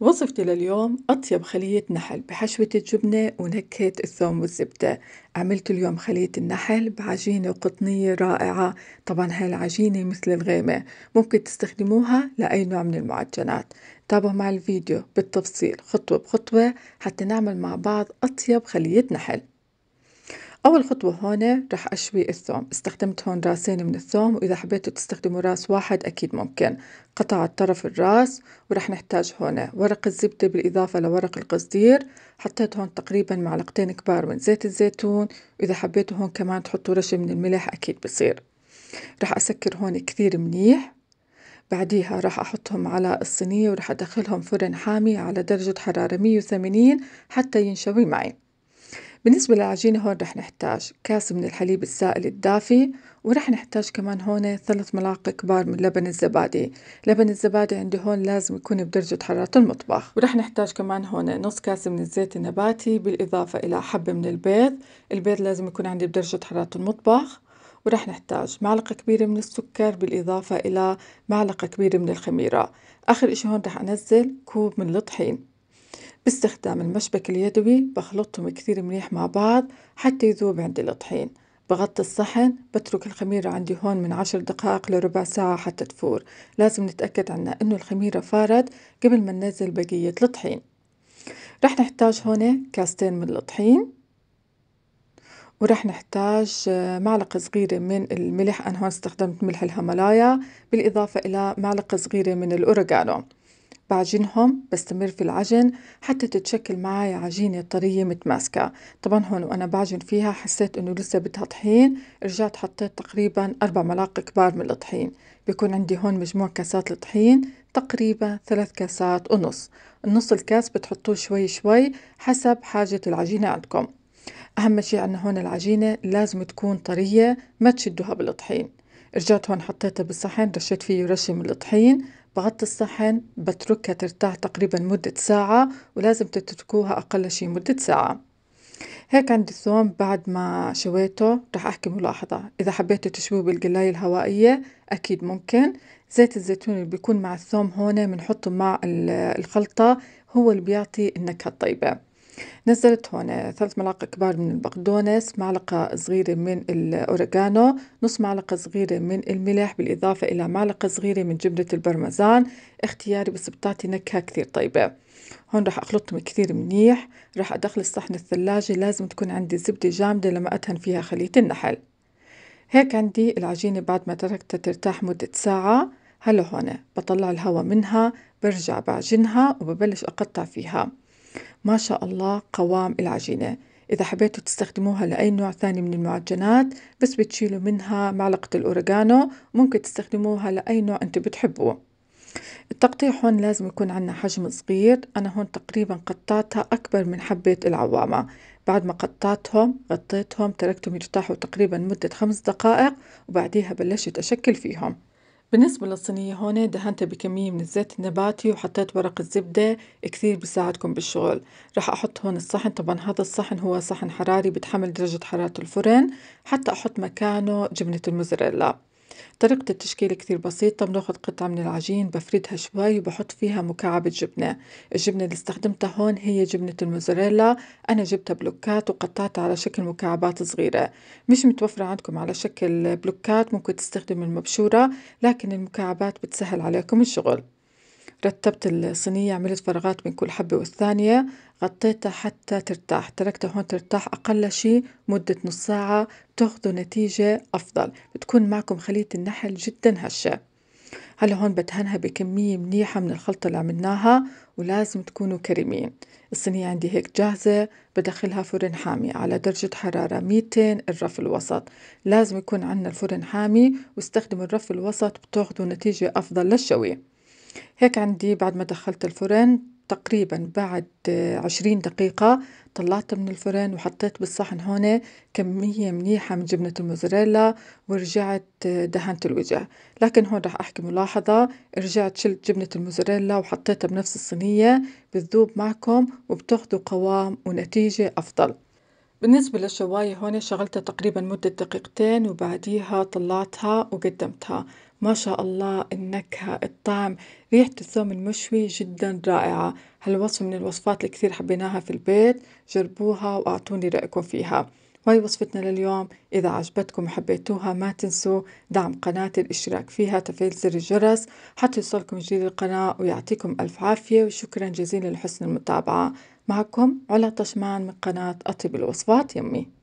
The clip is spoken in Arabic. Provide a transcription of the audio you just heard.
وصفتي لليوم أطيب خلية نحل بحشوة الجبنة ونكهة الثوم والزبدة عملت اليوم خلية النحل بعجينة قطنية رائعة طبعا هاي العجينة مثل الغيمة ممكن تستخدموها لأي نوع من المعجنات تابعوا مع الفيديو بالتفصيل خطوة بخطوة حتى نعمل مع بعض أطيب خلية نحل أول خطوة هون رح أشوي الثوم استخدمت هون راسين من الثوم وإذا حبيتوا تستخدموا راس واحد أكيد ممكن قطعت طرف الراس ورح نحتاج هون ورق الزبدة بالإضافة لورق القصدير حطيت هون تقريبا معلقتين كبار من زيت الزيتون وإذا حبيتوا هون كمان تحطوا رشة من الملح أكيد بصير رح أسكر هون كثير منيح بعديها راح أحطهم على الصينية وراح أدخلهم فرن حامي على درجة حرارة 180 حتى ينشوي معي بالنسبة للعجينة هون رح نحتاج كاس من الحليب السائل الدافي ورح نحتاج كمان هون ثلاث ملاعق كبار من لبن الزبادي لبن الزبادي عندي هون لازم يكون بدرجة حرارة المطبخ ورح نحتاج كمان هون نص كاس من الزيت النباتي بالإضافة إلى حبة من البيض البيض لازم يكون عندي بدرجة حرارة المطبخ ورح نحتاج معلقة كبيرة من السكر بالإضافة إلى معلقة كبيرة من الخميرة آخر إشي هون رح أنزل كوب من الطحين باستخدام المشبك اليدوي بخلطهم كثير منيح مع بعض حتى يذوب عند الطحين بغطي الصحن بترك الخميرة عندي هون من عشر دقائق لربع ساعة حتى تفور لازم نتأكد عنا إنه الخميرة فارت قبل ما ننزل بقية الطحين رح نحتاج هون كاستين من الطحين ورح نحتاج آه، معلقة صغيرة من الملح أنا هون استخدمت ملح الهملايا بالإضافة إلى معلقة صغيرة من الأوريغانو بعجنهم بستمر في العجن حتى تتشكل معي عجينة طرية متماسكة طبعا هون وأنا بعجن فيها حسيت إنه لسه بدها طحين رجعت حطيت تقريبا أربع ملاعق كبار من الطحين بيكون عندي هون مجموع كاسات الطحين تقريبا ثلاث كاسات ونص النص الكاس بتحطوه شوي شوي حسب حاجة العجينة عندكم أهم شيء عندنا هون العجينة لازم تكون طرية ما تشدوها بالطحين رجعت هون حطيتها بالصحن رشيت فيه رشة من الطحين بغطي الصحن بتركها ترتاح تقريبا مدة ساعة ولازم تتركوها أقل شي مدة ساعة هيك عندي الثوم بعد ما شويته رح أحكي ملاحظة إذا حبيتوا تشويه بالقلاية الهوائية أكيد ممكن زيت الزيتون اللي بيكون مع الثوم هون بنحطه مع الخلطة هو اللي بيعطي النكهة الطيبة نزلت هون يعني ثلاث ملاعق كبار من البقدونس معلقة صغيرة من الأوريغانو نص معلقة صغيرة من الملح بالإضافة إلى معلقة صغيرة من جبنة البرمزان اختياري بس بتعطي نكهة كثير طيبة هون راح أخلطهم كثير منيح راح أدخل الصحن الثلاجة لازم تكون عندي زبدة جامدة لما أدهن فيها خلية النحل هيك عندي العجينة بعد ما تركتها ترتاح مدة ساعة هلا هون بطلع الهواء منها برجع بعجنها وببلش أقطع فيها ما شاء الله قوام العجينة إذا حبيتوا تستخدموها لأي نوع ثاني من المعجنات بس بتشيلوا منها معلقة الأوريجانو ممكن تستخدموها لأي نوع أنتوا بتحبوه التقطيع هون لازم يكون عنا حجم صغير أنا هون تقريبا قطعتها أكبر من حبة العوامة بعد ما قطعتهم غطيتهم تركتهم يرتاحوا تقريبا مدة خمس دقائق وبعديها بلشت أشكل فيهم بالنسبة للصينية هون دهنتها بكمية من الزيت النباتي وحطيت ورق الزبدة كثير بيساعدكم بالشغل رح أحط هون الصحن طبعا هذا الصحن هو صحن حراري بتحمل درجة حرارة الفرن حتى أحط مكانه جبنة الموزاريلا طريقة التشكيل كتير بسيطة بناخد قطعة من العجين بفردها شوي وبحط فيها مكعبة جبنة الجبنة اللي استخدمتها هون هي جبنة الموزاريلا أنا جبتها بلوكات وقطعتها على شكل مكعبات صغيرة مش متوفرة عندكم على شكل بلوكات ممكن تستخدم المبشورة لكن المكعبات بتسهل عليكم الشغل رتبت الصينية عملت فراغات بين كل حبة والثانية غطيتها حتى ترتاح تركتها هون ترتاح أقل شي مدة نص ساعة بتاخدوا نتيجة أفضل بتكون معكم خلية النحل جدا هشة هلا هون بدهنها بكمية منيحة من الخلطة اللي عملناها ولازم تكونوا كريمين الصينية عندي هيك جاهزة بدخلها فرن حامي على درجة حرارة 200 الرف الوسط لازم يكون عندنا الفرن حامي واستخدم الرف الوسط بتاخذوا نتيجة أفضل للشوي هيك عندي بعد ما دخلت الفرن تقريبا بعد عشرين دقيقة طلعت من الفرن وحطيت بالصحن هون كمية منيحة من جبنة الموزاريلا ورجعت دهنت الوجه لكن هون راح احكي ملاحظة رجعت شلت جبنة الموزاريلا وحطيتها بنفس الصينية بتذوب معكم وبتاخدوا قوام ونتيجة أفضل. بالنسبة للشواية هون شغلتها تقريبا مدة دقيقتين وبعديها طلعتها وقدمتها ما شاء الله النكهة الطعم ريحة الثوم المشوي جدا رائعة هالوصفة من الوصفات اللي كثير حبيناها في البيت جربوها وأعطوني رأيكم فيها وهي وصفتنا لليوم إذا عجبتكم وحبيتوها ما تنسوا دعم قناتي الاشتراك فيها تفعيل زر الجرس حتى يوصلكم جديد القناة ويعطيكم ألف عافية وشكرا جزيلا لحسن المتابعة معكم علا طشمان من قناة أطيب الوصفات يمي